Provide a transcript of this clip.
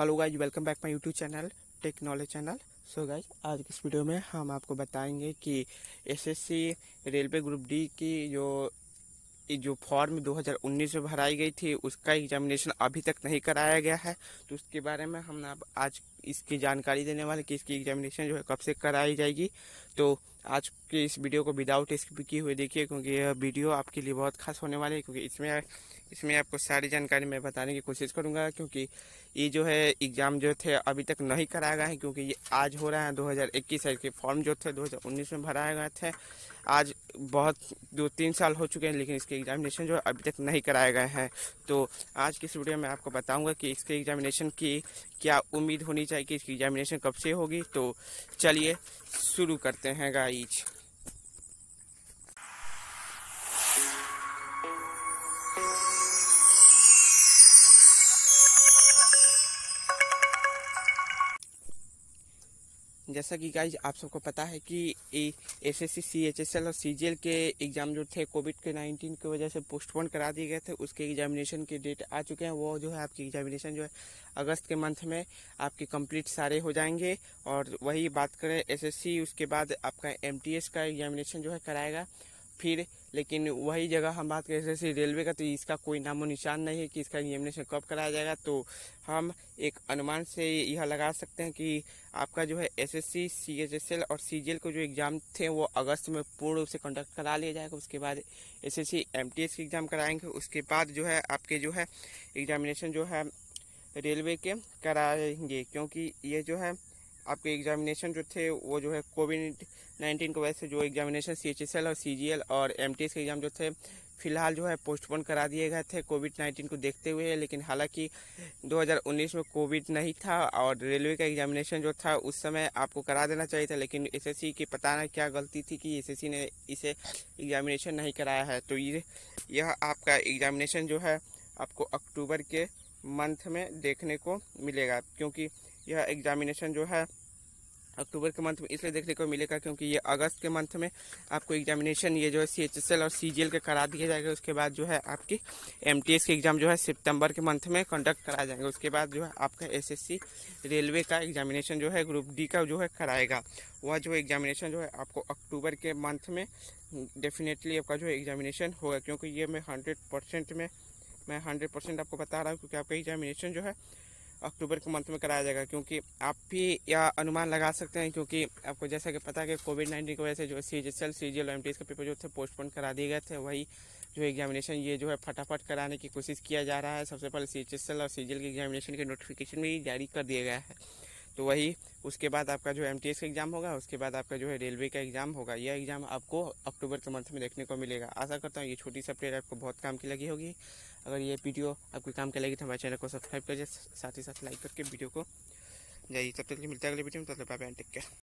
hello guys welcome back my YouTube channel technology channel so guys आज के इस video में हम आपको बताएंगे कि एसएससी रेलवे ग्रुप डी की जो जो फॉर्म 2019 में भराई गई थी उसका एग्जामिनेशन अभी तक नहीं कराया गया है तो उसके बारे में हम आप आज इसकी जानकारी देने वाले कि इसकी एग्जामिनेशन जो है कब से कराई जाएगी तो आज कि इस वीडियो को विदाउट स्किप किए हुए देखिए क्योंकि यह वीडियो आपके लिए बहुत खास होने वाली है क्योंकि इसमें इसमें आपको सारी जानकारी मैं बताने की कोशिश करूंगा क्योंकि ये जो है एग्ज़ाम जो थे अभी तक नहीं कराया गया है क्योंकि ये आज हो रहा है 2021 हज़ार के फॉर्म जो थे 2019 में भराया गया थे आज बहुत दो तीन साल हो चुके हैं लेकिन इसके एग्जामिनेशन जो है अभी तक नहीं कराए गए हैं तो आज की इस वीडियो में आपको बताऊँगा कि इसके एग्जामिनेशन की क्या उम्मीद होनी चाहिए कि इसकी एग्जामिनेशन कब से होगी तो चलिए शुरू करते हैं गाइज जैसा कि गाइज आप सबको पता है कि S S C C H S L और सी जी एल के एग्ज़ाम जो थे कोविड के नाइन्टीन की वजह से पोस्टपोन करा दिए गए थे उसके एग्जामिनेशन के डेट आ चुके हैं वो जो है आपकी एग्जामिनेशन जो है अगस्त के मंथ में आपके कंप्लीट सारे हो जाएंगे और वही बात करें एस एस सी उसके बाद आपका एम टी एस का एग्जामिनेशन जो है कराएगा फिर लेकिन वही जगह हम बात करें जैसे रेलवे का तो इसका कोई नामो निशान नहीं है कि इसका एग्जामिनेशन कब कराया जाएगा तो हम एक अनुमान से यह लगा सकते हैं कि आपका जो है एसएससी, सीएचएसएल और सीजीएल को जो एग्ज़ाम थे वो अगस्त में पूर्ण रूप से कंडक्ट करा लिया जाएगा उसके बाद एसएससी, एमटीएस के एग्ज़ाम कराएंगे उसके बाद जो है आपके जो है एग्जामिनेशन जो है रेलवे के कराएंगे क्योंकि ये जो है आपके एग्जामिनेशन जो थे वो जो है कोविड नाइन्टीन की वजह से जो examination C H S L और सी जी एल और एम टी एस के एग्ज़ाम जो थे फिलहाल जो है पोस्टपोन करा दिए गए थे कोविड नाइन्टीन को देखते हुए लेकिन हालांकि 2019 में कोविड नहीं था और रेलवे का एग्जामिनेशन जो था उस समय आपको करा देना चाहिए था लेकिन एसएससी की पता नहीं क्या गलती थी कि एसएससी ने इसे एग्जामिनेशन नहीं कराया है तो ये यह आपका एग्जामिनेशन जो है आपको अक्टूबर के मंथ में देखने को मिलेगा क्योंकि यह एग्जामिनेशन जो है अक्टूबर के मंथ में इसलिए देखने को मिलेगा क्योंकि ये अगस्त के मंथ में आपको एग्जामिनेशन ये जो है सी और सी के करा दिया जाएगा उसके बाद जो है आपकी एम के एग्ज़ाम जो है सितंबर के मंथ में कंडक्ट कराया जाएगा उसके बाद जो है आपका एसएससी रेलवे का एग्जामिनेशन जो है ग्रुप डी का जो है कराएगा वह जो एग्जामिनेशन जो है आपको अक्टूबर के मंथ में डेफिनेटली आपका जो है एग्जामिनेशन होगा क्योंकि ये मैं हंड्रेड परसेंट में मैं हंड्रेड परसेंट आपको बता रहा हूँ क्योंकि आपका एग्जामिनेशन जो है अक्टूबर के मंथ में कराया जाएगा क्योंकि आप भी यह अनुमान लगा सकते हैं क्योंकि आपको जैसा कि पता है कि कोविड नाइन्टीन की वजह से जो C G S L C G L M T के पेपर जो थे पोस्टपोन करा दिए गए थे वही जो एग्जामिनेशन ये जो है फटाफट कराने की कोशिश किया जा रहा है सबसे पहले सी एच एस एल और सी जी एल की एग्जामिनेशन के नोटिफिकेशन भी जारी कर दिया गया है तो वही उसके बाद आपका जो एम का एग्ज़ाम होगा उसके बाद आपका जो है रेलवे का एग्ज़ाम होगा यह एग्ज़ाम आपको अक्टूबर के मंथ में देखने को मिलेगा आशा करता हूँ ये छोटी सी अपडेट आपको बहुत काम की लगी होगी अगर ये वीडियो आपके काम की लगी तो हमारे चैनल को सब्सक्राइब करिए साथ ही साथ लाइक करके वीडियो को जाइए तब तक मिलता है अगले वीडियो में तब तक बाय टेक केयर